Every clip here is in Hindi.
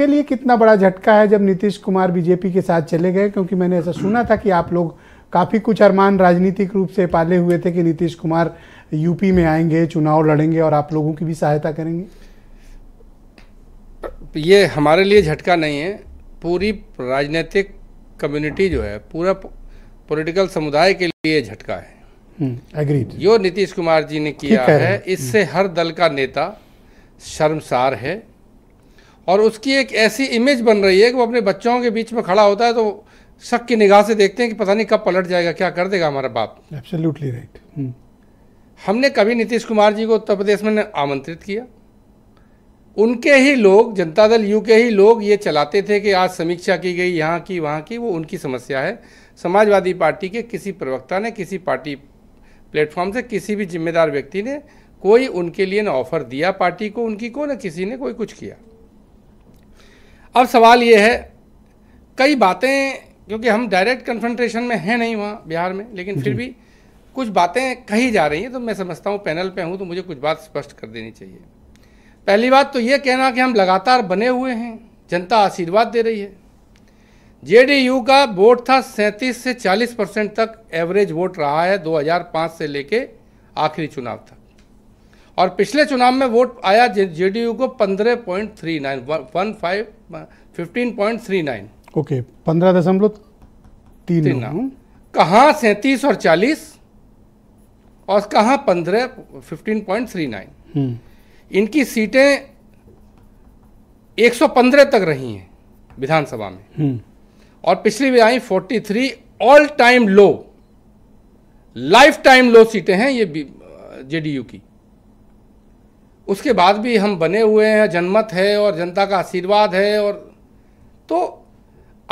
आपके लिए कितना बड़ा झटका है जब नीतीश कुमार बीजेपी के साथ चले गए क्योंकि मैंने ऐसा सुना था कि आप लोग काफ़ी कुछ अरमान राजनीतिक रूप से पाले हुए थे कि नीतीश कुमार यूपी में आएंगे चुनाव लड़ेंगे और आप लोगों की भी सहायता करेंगे ये हमारे लिए झटका नहीं है पूरी राजनीतिक कम्युनिटी जो है पूरा पॉलिटिकल समुदाय के लिए झटका है एग्रीड हम्म, जो नीतीश कुमार जी ने किया है इससे हम्म। हर दल का नेता शर्मसार है और उसकी एक ऐसी इमेज बन रही है कि वो अपने बच्चों के बीच में खड़ा होता है तो शक की निगाह से देखते हैं कि पता नहीं कब पलट जाएगा क्या कर देगा हमारा बाप एब्सोल्युटली राइट right. हम्म। हमने कभी नीतीश कुमार जी को उत्तर प्रदेश में आमंत्रित किया उनके ही लोग जनता दल यू के ही लोग ये चलाते थे कि आज समीक्षा की गई यहाँ की वहाँ की वो उनकी समस्या है समाजवादी पार्टी के किसी प्रवक्ता ने किसी पार्टी प्लेटफॉर्म से किसी भी जिम्मेदार व्यक्ति ने कोई उनके लिए ना ऑफर दिया पार्टी को उनकी को ना किसी ने कोई कुछ किया अब सवाल ये है कई बातें क्योंकि हम डायरेक्ट कन्फ्रंटेशन में हैं नहीं वहाँ बिहार में लेकिन फिर भी कुछ बातें कही जा रही हैं तो मैं समझता हूँ पैनल पे हूँ तो मुझे कुछ बात स्पष्ट कर देनी चाहिए पहली बात तो ये कहना कि हम लगातार बने हुए हैं जनता आशीर्वाद दे रही है जे का वोट था सैंतीस से चालीस परसेंट तक एवरेज वोट रहा है दो से लेके आखिरी चुनाव तक और पिछले चुनाव में वोट आया जेडीयू को पंद्रह point three nine one five fifteen point three nine okay पंद्रह दशमलव तीन, तीन कहाँ सैंतीस और चालीस और कहाँ पंद्रह फिफ्टीन पॉइंट थ्री नाइन इनकी सीटें एक सौ पंद्रह तक रही हैं विधानसभा में हम्म। और पिछली भी आई forty three all time low life time low सीटें हैं ये जेडीयू की उसके बाद भी हम बने हुए हैं जनमत है और जनता का आशीर्वाद है और तो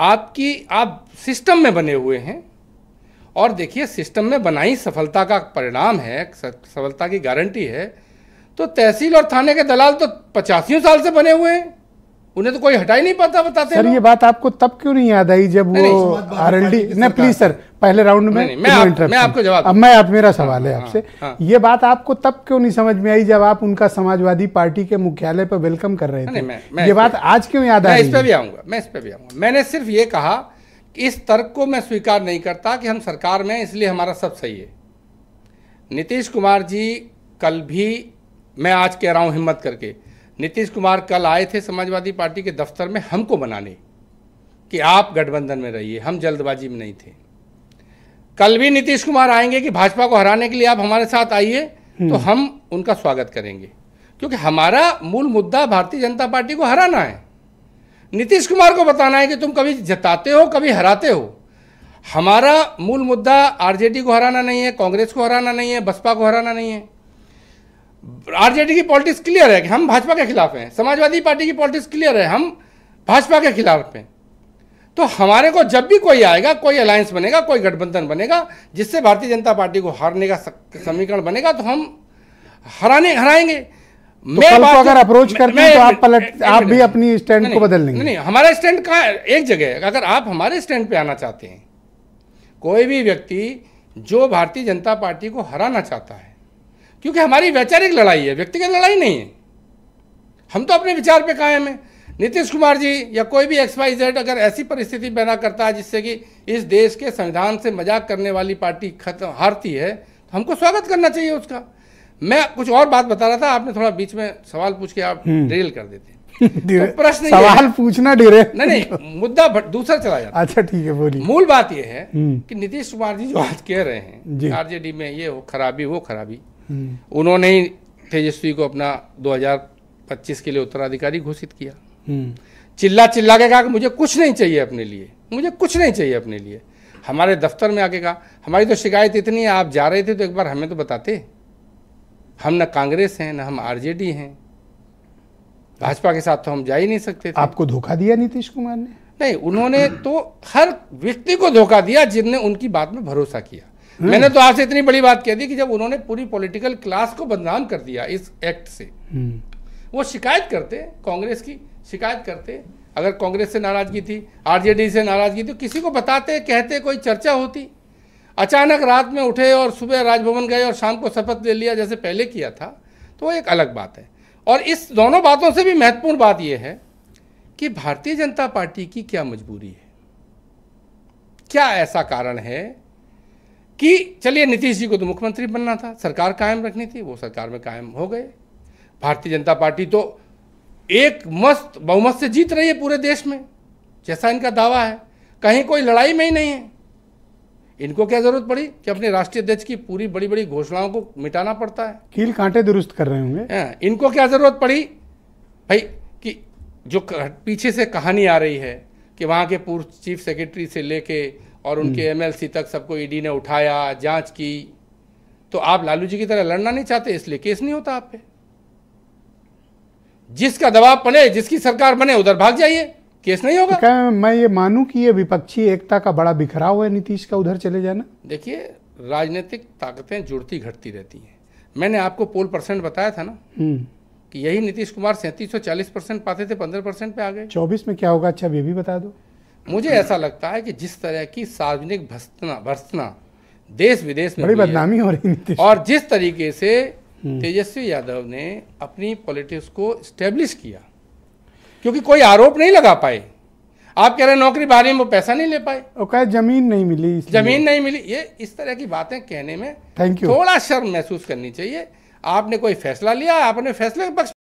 आपकी आप सिस्टम में बने हुए हैं और देखिए सिस्टम में बनाई सफलता का परिणाम है सफलता की गारंटी है तो तहसील और थाने के दलाल तो पचासियों साल से बने हुए हैं उन्हें तो कोई हटा ही नहीं पाता बताते सर ये बात आपको तब क्यों नहीं याद आई जब वो आर एल डी नहीं प्लीज सर पहले राउंड में नहीं, नहीं, मैं, आप, मैं आपको जवाब अब मैं आप मेरा सवाल है हाँ, आपसे हाँ, हाँ। ये बात आपको तब क्यों नहीं समझ में आई जब आप उनका समाजवादी पार्टी के मुख्यालय पर वेलकम कर रहे थे ये बात आज क्यों याद आई इस पर भी आऊंगा मैं इस पर भी आऊंगा मैंने सिर्फ ये कहा कि इस तर्क को मैं स्वीकार नहीं करता कि हम सरकार में इसलिए हमारा सब सही है नीतीश कुमार जी कल भी मैं आज कह रहा हूं हिम्मत करके नीतीश कुमार कल आए थे समाजवादी पार्टी के दफ्तर में हमको बनाने कि आप गठबंधन में रहिए हम जल्दबाजी में नहीं थे कल भी नीतीश कुमार आएंगे कि भाजपा को हराने के लिए आप हमारे साथ आइए तो हम्म। हम उनका स्वागत करेंगे क्योंकि हमारा मूल मुद्दा भारतीय जनता पार्टी को हराना है नीतीश कुमार को बताना है कि तुम कभी जताते हो कभी हराते हो हमारा मूल मुद्दा आरजेडी को हराना नहीं है कांग्रेस को हराना नहीं है बसपा को हराना नहीं है आरजेडी की पॉलिटिक्स क्लियर है कि हम भाजपा के खिलाफ हैं समाजवादी पार्टी की पॉलिटिक्स क्लियर है हम भाजपा के खिलाफ हैं तो हमारे को जब भी कोई आएगा कोई अलायंस बनेगा कोई गठबंधन बनेगा जिससे भारतीय जनता पार्टी को हारने का समीकरण बनेगा तो हम हराने हराएंगे तो मैं बात अगर अप्रोच करते हैं तो आप पलट आप भी अपनी स्टैंड को बदल लेंगे नहीं हमारा स्टैंड कहा एक जगह अगर आप हमारे स्टैंड पे आना चाहते हैं कोई भी व्यक्ति जो भारतीय जनता पार्टी को हराना चाहता है क्योंकि हमारी वैचारिक लड़ाई है व्यक्तिगत लड़ाई नहीं है हम तो अपने विचार पे कायम हैं नीतीश कुमार जी या कोई भी एक्स वाई जेड अगर ऐसी परिस्थिति पैदा करता है जिससे कि इस देश के संविधान से मजाक करने वाली पार्टी खत्म हारती है तो हमको स्वागत करना चाहिए उसका मैं कुछ और बात बता रहा था आपने थोड़ा बीच में सवाल पूछ के आप डिरेल हम्म। कर देते तो प्रश्न सवाल पूछना डिरे नहीं नहीं मुद्दा दूसरा चला जाता अच्छा ठीक है बोलिए मूल बात यह है हम्म। कि नीतीश कुमार जी जो आज कह रहे हैं आरजेडी में ये हो खराबी वो खराबी हम्म। उन्होंने ही तेजस्वी को अपना 2025 के लिए उत्तराधिकारी घोषित किया हम्म। चिल्ला चिल्ला के कहा कि मुझे कुछ नहीं चाहिए अपने लिए मुझे कुछ नहीं चाहिए अपने लिए हमारे दफ्तर में आके कहा हमारी तो शिकायत इतनी है आप जा रहे थे तो एक बार हमें तो बताते हम न कांग्रेस हैं न हम आरजेडी हैं भाजपा के साथ तो हम जा ही नहीं सकते थे। आपको धोखा दिया नीतीश कुमार ने नहीं उन्होंने तो हर व्यक्ति को धोखा दिया जिनने उनकी बात में भरोसा किया हम्म। मैंने तो आपसे इतनी बड़ी बात कह दी कि जब उन्होंने पूरी पॉलिटिकल क्लास को बदनाम कर दिया इस एक्ट से हम्म। वो शिकायत करते कांग्रेस की शिकायत करते अगर कांग्रेस से नाराजगी थी आरजेडी से नाराजगी थी किसी को बताते कहते कोई चर्चा होती अचानक रात में उठे और सुबह राजभवन गए और शाम को शपथ ले लिया जैसे पहले किया था तो एक अलग बात है और इस दोनों बातों से भी महत्वपूर्ण बात यह है कि भारतीय जनता पार्टी की क्या मजबूरी है क्या ऐसा कारण है कि चलिए नीतीश जी को तो मुख्यमंत्री बनना था सरकार कायम रखनी थी वो सरकार में कायम हो गए भारतीय जनता पार्टी तो एक मस्त बहुमत से जीत रही है पूरे देश में जैसा इनका दावा है कहीं कोई लड़ाई में ही नहीं है इनको क्या जरूरत पड़ी कि अपने राष्ट्रीय अध्यक्ष की पूरी बड़ी बड़ी घोषणाओं को मिटाना पड़ता है कील कांटे दुरुस्त कर रहे होंगे हाँ, इनको क्या जरूरत पड़ी भाई कि जो पीछे से कहानी आ रही है कि वहां के पूर्व चीफ सेक्रेटरी से लेके और उनके एमएलसी हम्म। तक सबको ईडी e ने उठाया जांच की तो आप लालू जी की तरह लड़ना नहीं चाहते इसलिए केस नहीं होता आप पे जिसका दबाव बने जिसकी सरकार बने उधर भाग जाइए केस नहीं होगा क्या मैं ये मानू कि ये विपक्षी एकता का बड़ा बिखराव है नीतीश का उधर चले जाना देखिए राजनीतिक ताकतें जुड़ती घटती रहती हैं मैंने आपको पोल परसेंट बताया था ना हम्म। कि यही नीतीश कुमार सैंतीस सौ चालीस परसेंट पाते थे पंद्रह परसेंट पे आ गए चौबीस में क्या होगा अच्छा ये भी बता दो मुझे ऐसा लगता है कि जिस तरह की सार्वजनिक भर्सना भर्सना देश विदेश में बड़ी बदनामी हो रही है और जिस तरीके से हम्म। तेजस्वी यादव ने अपनी पॉलिटिक्स को स्टेब्लिश किया क्योंकि कोई आरोप नहीं लगा पाए आप कह रहे हैं नौकरी बारे में वो पैसा नहीं ले पाए और कहे जमीन नहीं मिली जमीन नहीं मिली ये इस तरह की बातें कहने में थैंक यू थोड़ा शर्म महसूस करनी चाहिए आपने कोई फैसला लिया आपने फैसले के पक्ष